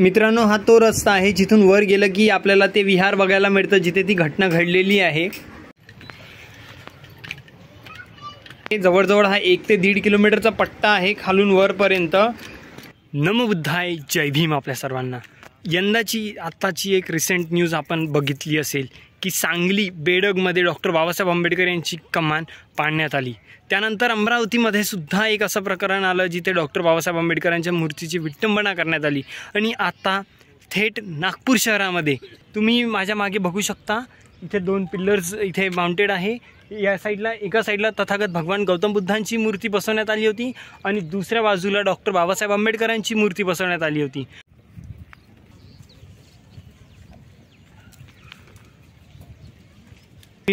मित्रांनो हा तो रस्ता आहे जिथून वर गेलं की आपल्याला ते विहार बघायला मिळतं जिथे ती घटना घडलेली आहे जवळजवळ हा एक ते दीड किलोमीटरचा पट्टा आहे खालून वरपर्यंत नमबुद्धाय जय भीम आपल्या सर्वांना यंदाची आत्ताची एक रिसेंट न्यूज आपण बघितली असेल की सांगली बेडगमध्ये डॉक्टर बाबासाहेब आंबेडकर यांची कमान पाडण्यात आली त्यानंतर अमरावतीमध्ये सुद्धा एक असं प्रकरण आलं जिथे डॉक्टर बाबासाहेब आंबेडकरांच्या मूर्तीची विटंबना करण्यात आली आणि आता थेट नागपूर शहरामध्ये तुम्ही माझ्या मागे बघू शकता इथे दोन पिल्लर्स इथे माउंटेड आहे या साईडला एका साईडला तथागत भगवान गौतम बुद्धांची मूर्ती बसवण्यात आली होती आणि दुसऱ्या बाजूला डॉक्टर बाबासाहेब आंबेडकरांची मूर्ती बसवण्यात आली होती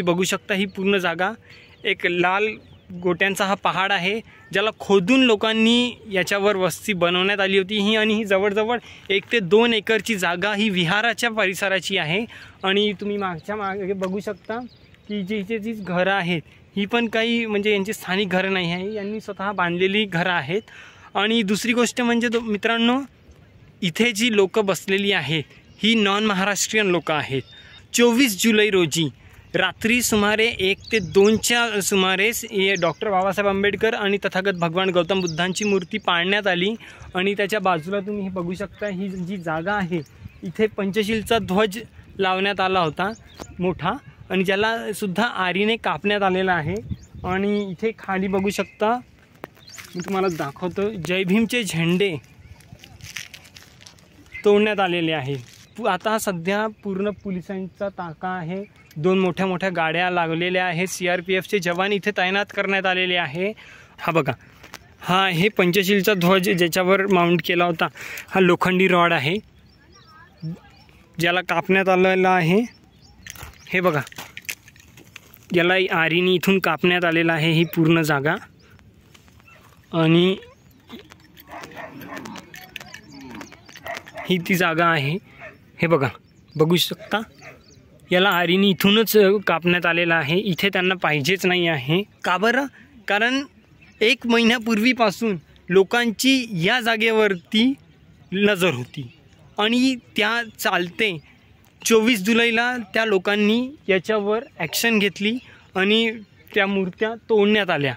तुम्ही बघू शकता ही पूर्ण जागा एक लाल गोट्यांचा हा पहाड आहे ज्याला खोदून लोकांनी याच्यावर वस्ती बनवण्यात आली होती ही आणि ही जवळजवळ एक ते दोन एकरची जागा ही विहाराच्या परिसराची आहे आणि तुम्ही मागच्या मागे बघू शकता की जी जे जी घरं आहेत ही पण काही म्हणजे यांची स्थानिक घरं नाही आहे यांनी स्वतः बांधलेली घरं आहेत आणि दुसरी गोष्ट म्हणजे मित्रांनो इथे जी लोकं बसलेली आहेत ही नॉन महाराष्ट्रीयन लोकं आहेत चोवीस जुलै रोजी रात्री सुमारे एक ते दोनच्या सुमारेस हे डॉक्टर बाबासाहेब आंबेडकर आणि तथागत भगवान गौतम बुद्धांची मूर्ती पाळण्यात आली आणि त्याच्या बाजूला तुम्ही हे बघू शकता ही जी जागा आहे इथे पंचशीलचा ध्वज लावण्यात आला होता मोठा आणि ज्याला सुद्धा आरीने कापण्यात आलेला आहे आणि इथे खाली बघू शकता मी तुम्हाला दाखवतो जय भीमचे झेंडे तोडण्यात आलेले आहे आता सध्या पूर्ण पोलिसांचा ताका आहे दोन मोठ्या मोठ्या गाड्या लागलेल्या आहेत सी आर पी एफचे जवान इथे तैनात करण्यात आलेले आहे हा बघा हा हे पंचशीलचा ध्वज ज्याच्यावर माउंट केला होता हा लोखंडी रॉड आहे ज्याला कापण्यात आलेला आहे हे बघा याला आरीने इथून कापण्यात आलेला आहे ही पूर्ण जागा आणि ही ती जागा आहे हे बघा बघू शकता याला आरीने इथूनच कापण्यात आलेला आहे इथे त्यांना पाहिजेच नाही आहे का बरं कारण एक महिन्यापूर्वीपासून लोकांची या जागेवरती नजर होती आणि त्या चालते चोवीस जुलैला त्या लोकांनी याच्यावर ॲक्शन घेतली आणि त्या मूर्त्या तोडण्यात आल्या